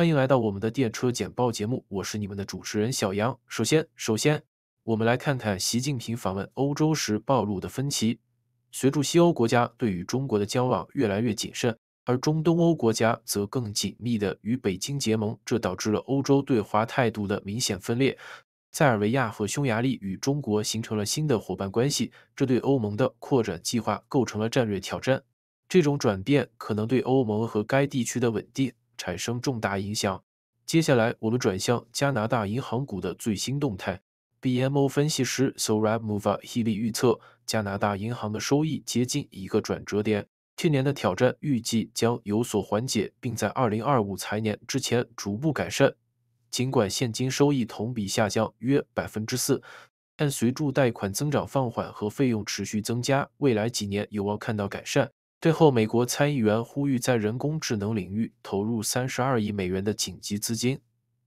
欢迎来到我们的电车简报节目，我是你们的主持人小杨。首先，首先，我们来看看习近平访问欧洲时暴露的分歧。随着西欧国家对与中国的交往越来越谨慎，而中东欧国家则更紧密的与北京结盟，这导致了欧洲对华态度的明显分裂。塞尔维亚和匈牙利与中国形成了新的伙伴关系，这对欧盟的扩展计划构成了战略挑战。这种转变可能对欧盟和该地区的稳定。产生重大影响。接下来，我们转向加拿大银行股的最新动态。BMO 分析师 Sorab m o v a h h y 预测，加拿大银行的收益接近一个转折点，去年的挑战预计将有所缓解，并在2025财年之前逐步改善。尽管现金收益同比下降约百分之四，但随着贷款增长放缓和费用持续增加，未来几年有望看到改善。最后，美国参议员呼吁在人工智能领域投入三十二亿美元的紧急资金。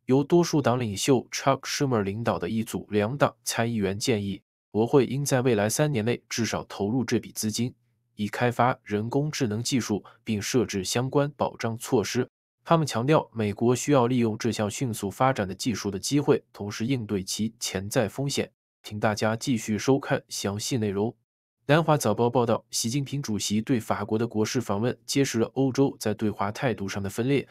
由多数党领袖 Chuck Schumer 领导的一组两党参议员建议，国会应在未来三年内至少投入这笔资金，以开发人工智能技术并设置相关保障措施。他们强调，美国需要利用这项迅速发展的技术的机会，同时应对其潜在风险。请大家继续收看详细内容。南华早报报道，习近平主席对法国的国事访问揭示了欧洲在对华态度上的分裂。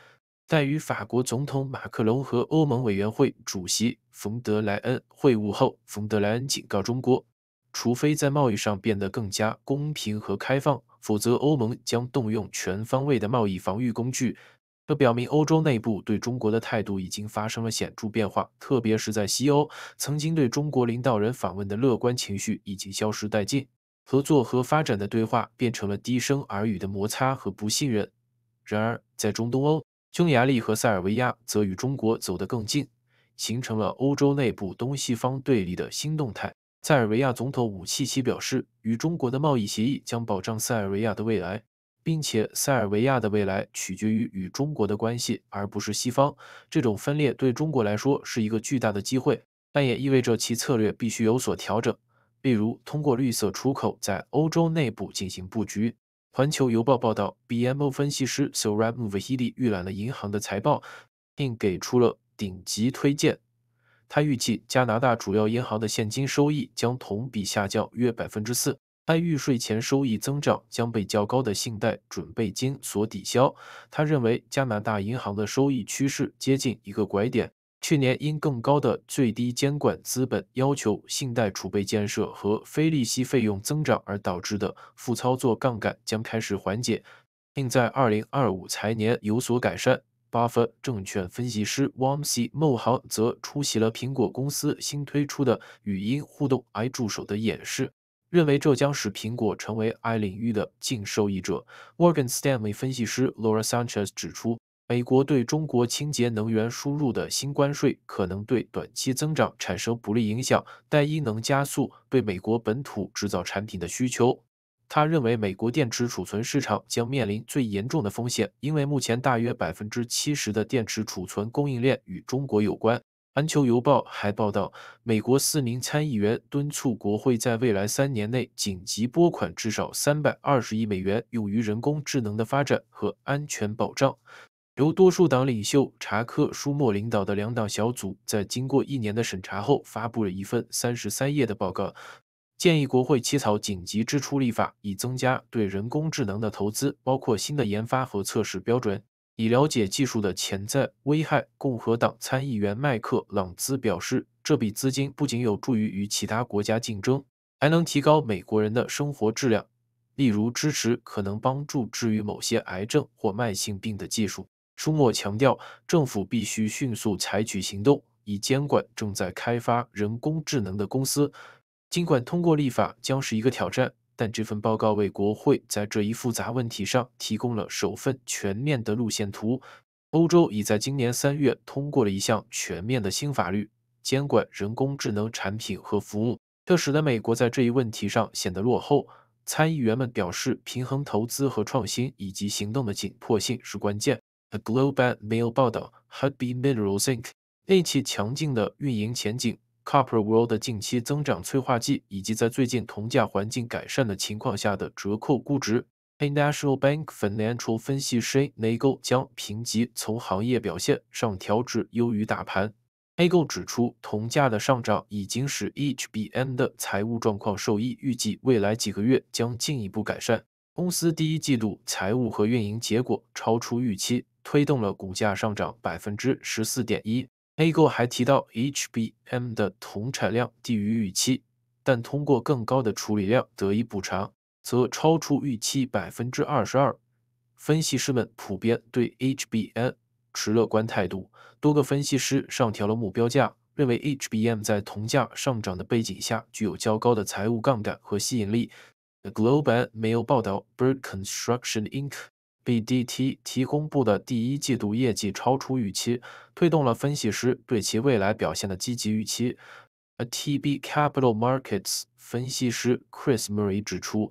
在与法国总统马克龙和欧盟委员会主席冯德莱恩会晤后，冯德莱恩警告中国，除非在贸易上变得更加公平和开放，否则欧盟将动用全方位的贸易防御工具。这表明欧洲内部对中国的态度已经发生了显著变化，特别是在西欧，曾经对中国领导人访问的乐观情绪已经消失殆尽。合作和发展的对话变成了低声耳语的摩擦和不信任。然而，在中东欧，匈牙利和塞尔维亚则与中国走得更近，形成了欧洲内部东西方对立的新动态。塞尔维亚总统武契奇表示，与中国的贸易协议将保障塞尔维亚的未来，并且塞尔维亚的未来取决于与中国的关系，而不是西方。这种分裂对中国来说是一个巨大的机会，但也意味着其策略必须有所调整。例如，通过绿色出口，在欧洲内部进行布局。环球邮报报道，BMO 分析师 Sorab v a e i l i 预览了银行的财报，并给出了顶级推荐。他预计加拿大主要银行的现金收益将同比下降约百分之四，但预税前收益增长将被较高的信贷准备金所抵消。他认为加拿大银行的收益趋势接近一个拐点。去年因更高的最低监管资本要求、信贷储备建设和非利息费用增长而导致的负操作杠杆将开始缓解，并在二零二五财年有所改善。巴夫证券分析师 w a m s e y m o h a n 则出席了苹果公司新推出的语音互动 i 助手的演示，认为这将使苹果成为 i 领域的净受益者。摩根 l e y 分析师 Laura Sanchez 指出。美国对中国清洁能源输入的新关税可能对短期增长产生不利影响，但应能加速对美国本土制造产品的需求。他认为，美国电池储存市场将面临最严重的风险，因为目前大约百分之七十的电池储存供应链与中国有关。《环球邮报》还报道，美国四名参议员敦促国会在未来三年内紧急拨款至少三百二十亿美元，用于人工智能的发展和安全保障。由多数党领袖查克·舒默领导的两党小组在经过一年的审查后，发布了一份三十三页的报告，建议国会起草紧急支出立法，以增加对人工智能的投资，包括新的研发和测试标准，以了解技术的潜在危害。共和党参议员麦克·朗兹表示，这笔资金不仅有助于与其他国家竞争，还能提高美国人的生活质量，例如支持可能帮助治愈某些癌症或慢性病的技术。舒默强调，政府必须迅速采取行动，以监管正在开发人工智能的公司。尽管通过立法将是一个挑战，但这份报告为国会在这一复杂问题上提供了首份全面的路线图。欧洲已在今年三月通过了一项全面的新法律，监管人工智能产品和服务，这使得美国在这一问题上显得落后。参议员们表示，平衡投资和创新以及行动的紧迫性是关键。A g l o b and Mail 报道，HB Minerals Inc. a 对强劲的运营前景、Copper World 的近期增长催化剂，以及在最近铜价环境改善的情况下的折扣估值，A National Bank Financial 分析师 n a g e l 将评级从行业表现上调至优于大盘。a e l 指出，铜价的上涨已经使 HBM 的财务状况受益，预计未来几个月将进一步改善。公司第一季度财务和运营结果超出预期。推动了股价上涨百分之十四点一。A 股还提到 HBM 的铜产量低于预期，但通过更高的处理量得以补偿，则超出预期百分之二十二。分析师们普遍对 HBM 持乐观态度，多个分析师上调了目标价，认为 HBM 在铜价上涨的背景下具有较高的财务杠杆和吸引力。The Globe a l Mail 报道，Bird Construction Inc. BdT 提公布的第一季度业绩超出预期，推动了分析师对其未来表现的积极预期。TB Capital Markets 分析师 Chris Murray 指出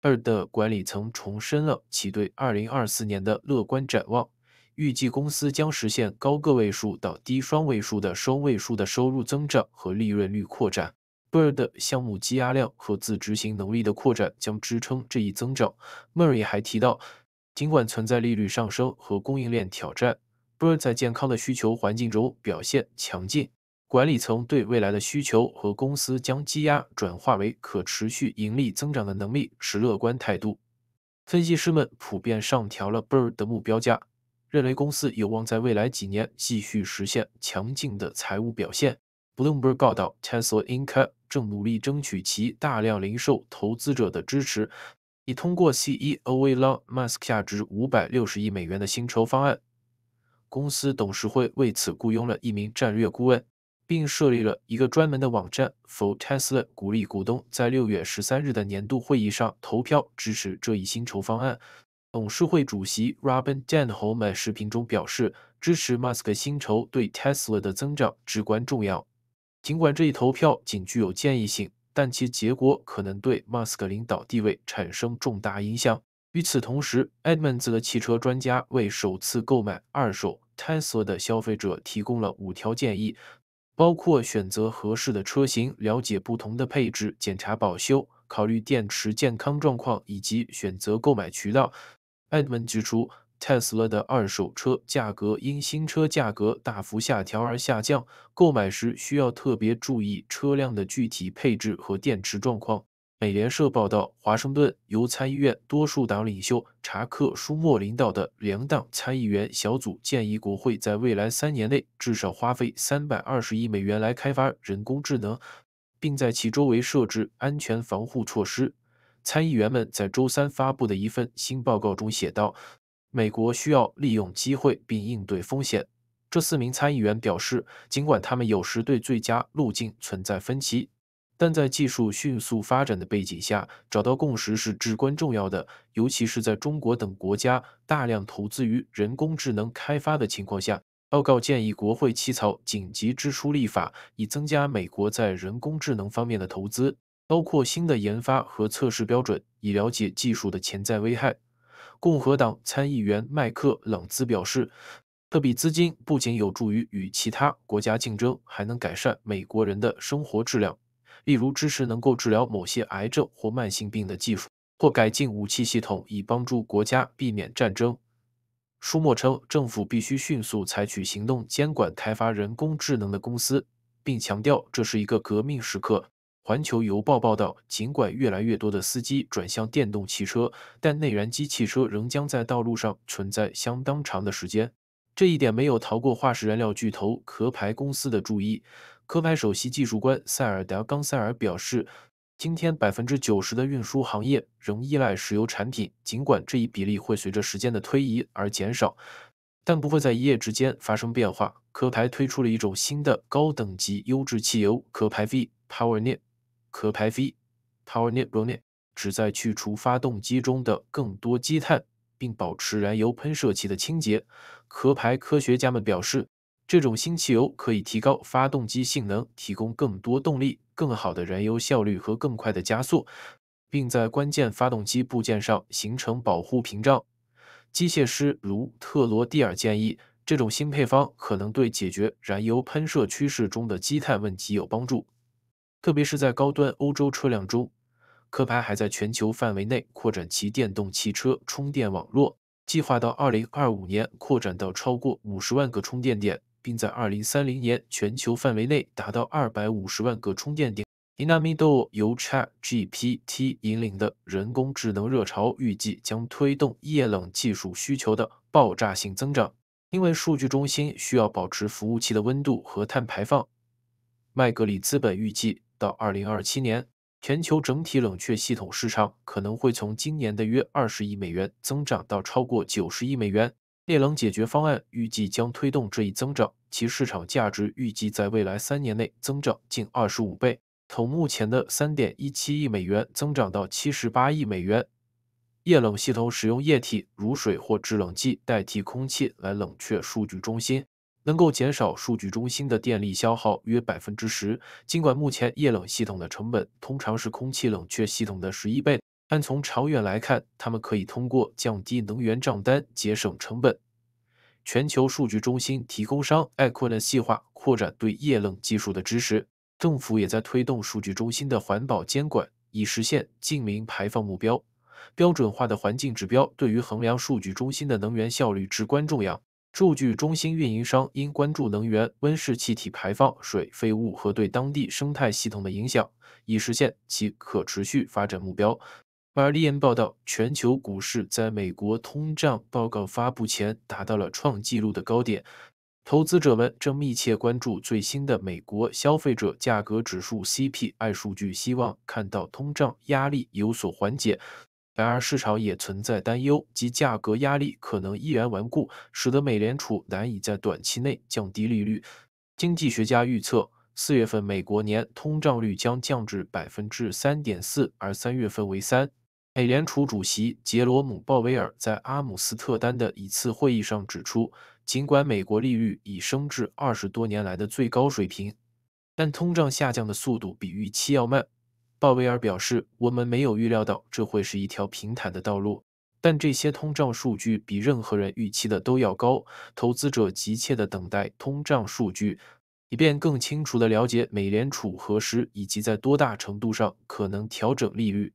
，Bird 管理层重申了其对2024年的乐观展望，预计公司将实现高个位数到低双位数的双位数的收入增长和利润率扩展。Bird 项目积压量和自执行能力的扩展将支撑这一增长。Murray 还提到。尽管存在利率上升和供应链挑战，Bird 在健康的需求环境中表现强劲。管理层对未来的需求和公司将积压转化为可持续盈利增长的能力持乐观态度。分析师们普遍上调了 Bird 的目标价，认为公司有望在未来几年继续实现强劲的财务表现。Bloomberg 报道 t e s l a Inc. 正努力争取其大量零售投资者的支持。已通过 CEO Elon Musk 价值五百六十亿美元的薪酬方案，公司董事会为此雇佣了一名战略顾问，并设立了一个专门的网站 for Tesla，鼓励股东在六月十三日的年度会议上投票支持这一薪酬方案。董事会主席 Robin Denholm 在视频中表示，支持 Musk 薪酬对 Tesla 的增长至关重要。尽管这一投票仅具有建议性。但其结果可能对 m a s k 领导地位产生重大影响。与此同时，Edmonds 的汽车专家为首次购买二手 Tesla 的消费者提供了五条建议，包括选择合适的车型、了解不同的配置、检查保修、考虑电池健康状况以及选择购买渠道。Edmonds 指出。特斯拉的二手车价格因新车价格大幅下调而下降。购买时需要特别注意车辆的具体配置和电池状况。美联社报道，华盛顿由参议院多数党领袖查克·舒默领导的两党参议员小组建议国会在未来三年内至少花费三百二十亿美元来开发人工智能，并在其周围设置安全防护措施。参议员们在周三发布的一份新报告中写道。美国需要利用机会并应对风险。这四名参议员表示，尽管他们有时对最佳路径存在分歧，但在技术迅速发展的背景下，找到共识是至关重要的，尤其是在中国等国家大量投资于人工智能开发的情况下。报告建议国会起草紧急支出立法，以增加美国在人工智能方面的投资，包括新的研发和测试标准，以了解技术的潜在危害。共和党参议员麦克朗兹表示，这笔资金不仅有助于与其他国家竞争，还能改善美国人的生活质量，例如支持能够治疗某些癌症或慢性病的技术，或改进武器系统以帮助国家避免战争。舒莫称，政府必须迅速采取行动监管开发人工智能的公司，并强调这是一个革命时刻。环球邮报报道，尽管越来越多的司机转向电动汽车，但内燃机汽车仍将在道路上存在相当长的时间。这一点没有逃过化石燃料巨头壳牌公司的注意。壳牌首席技术官塞尔达冈塞尔表示：“今天，百分之九十的运输行业仍依赖石油产品，尽管这一比例会随着时间的推移而减少，但不会在一夜之间发生变化。”壳牌推出了一种新的高等级优质汽油，壳牌 V Power Ne。壳牌 V Power Nitro n t 旨在去除发动机中的更多积碳，并保持燃油喷射器的清洁。壳牌科学家们表示，这种新汽油可以提高发动机性能，提供更多动力、更好的燃油效率和更快的加速，并在关键发动机部件上形成保护屏障。机械师卢特罗蒂尔建议，这种新配方可能对解决燃油喷射趋势中的积碳问题有帮助。特别是在高端欧洲车辆中，壳牌还在全球范围内扩展其电动汽车充电网络，计划到二零二五年扩展到超过五十万个充电点，并在二零三零年全球范围内达到二百五十万个充电点。n m i d o 由 ChatGPT 引领的人工智能热潮，预计将推动液冷技术需求的爆炸性增长，因为数据中心需要保持服务器的温度和碳排放。麦格理资本预计。到二零二七年，全球整体冷却系统市场可能会从今年的约二十亿美元增长到超过九十亿美元。液冷解决方案预计将推动这一增长，其市场价值预计在未来三年内增长近二十五倍，从目前的三点一七亿美元增长到七十八亿美元。液冷系统使用液体如水或制冷剂代替空气来冷却数据中心。能够减少数据中心的电力消耗约百分之十。尽管目前液冷系统的成本通常是空气冷却系统的十一倍，但从长远来看，他们可以通过降低能源账单节省成本。全球数据中心提供商 Equinix 计划扩展对液冷技术的支持。政府也在推动数据中心的环保监管，以实现净零排放目标。标准化的环境指标对于衡量数据中心的能源效率至关重要。数据中心运营商应关注能源、温室气体排放、水废物和对当地生态系统的影响，以实现其可持续发展目标。《巴利恩报道，全球股市在美国通胀报告发布前达到了创纪录的高点，投资者们正密切关注最新的美国消费者价格指数 （CPI） 数据，希望看到通胀压力有所缓解。然而，市场也存在担忧，即价格压力可能依然顽固，使得美联储难以在短期内降低利率。经济学家预测，四月份美国年通胀率将降至百分之三点四，而三月份为三。美联储主席杰罗姆·鲍威尔在阿姆斯特丹的一次会议上指出，尽管美国利率已升至二十多年来的最高水平，但通胀下降的速度比预期要慢。鲍威尔表示，我们没有预料到这会是一条平坦的道路，但这些通胀数据比任何人预期的都要高。投资者急切地等待通胀数据，以便更清楚地了解美联储何时以及在多大程度上可能调整利率。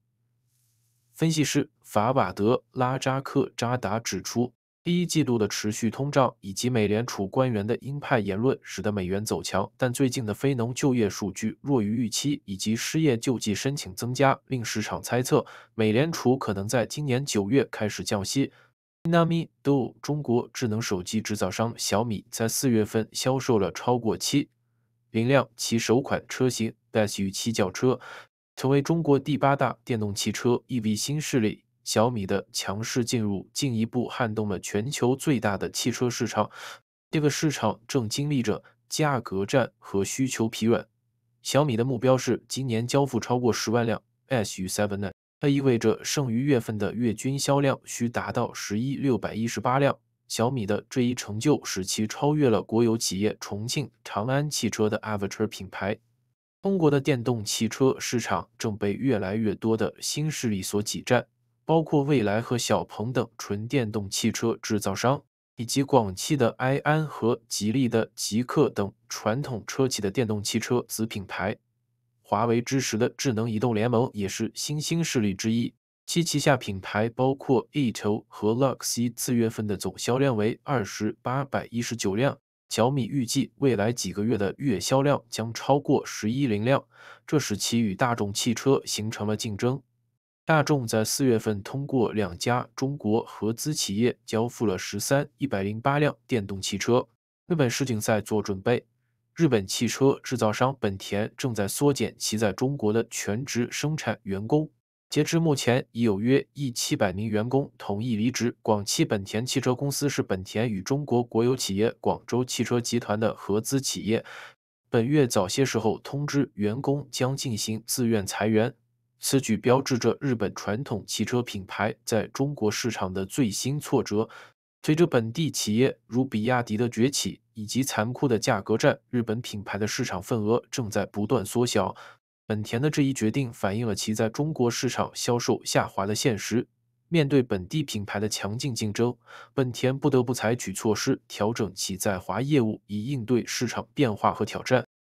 分析师法瓦德拉扎克扎达指出。第一季度的持续通胀以及美联储官员的鹰派言论使得美元走强，但最近的非农就业数据弱于预期，以及失业救济申请增加，令市场猜测美联储可能在今年九月开始降息。n a m i d o 中国智能手机制造商小米在四月份销售了超过七零辆其首款车型 b e s 预期轿车，成为中国第八大电动汽车 EV 新势力。小米的强势进入，进一步撼动了全球最大的汽车市场。这个市场正经历着价格战和需求疲软。小米的目标是今年交付超过十万辆 SUV，那意味着剩余月份的月均销量需达到十一六百一十八辆。小米的这一成就使其超越了国有企业重庆长安汽车的 Avtur a 品牌。中国的电动汽车市场正被越来越多的新势力所挤占。包括蔚来和小鹏等纯电动汽车制造商，以及广汽的埃安和吉利的极氪等传统车企的电动汽车子品牌。华为支持的智能移动联盟也是新兴势力之一，其旗下品牌包括 ETO 和 Luxy。四月份的总销量为二十八百一十九辆。小米预计未来几个月的月销量将超过十一零辆，这使其与大众汽车形成了竞争。大众在四月份通过两家中国合资企业交付了十三一百零八辆电动汽车，日本世锦赛做准备。日本汽车制造商本田正在缩减其在中国的全职生产员工，截至目前已有约一七百名员工同意离职。广汽本田汽车公司是本田与中国国有企业广州汽车集团的合资企业。本月早些时候通知员工将进行自愿裁员。此举标志着日本传统汽车品牌在中国市场的最新挫折。随着本地企业如比亚迪的崛起以及残酷的价格战，日本品牌的市场份额正在不断缩小。本田的这一决定反映了其在中国市场销售下滑的现实。面对本地品牌的强劲竞争，本田不得不采取措施调整其在华业务，以应对市场变化和挑战。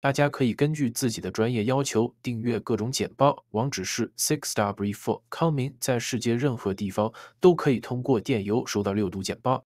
大家可以根据自己的专业要求订阅各种简报，网址是 sixwfour.com，在世界任何地方都可以通过电邮收到六度简报。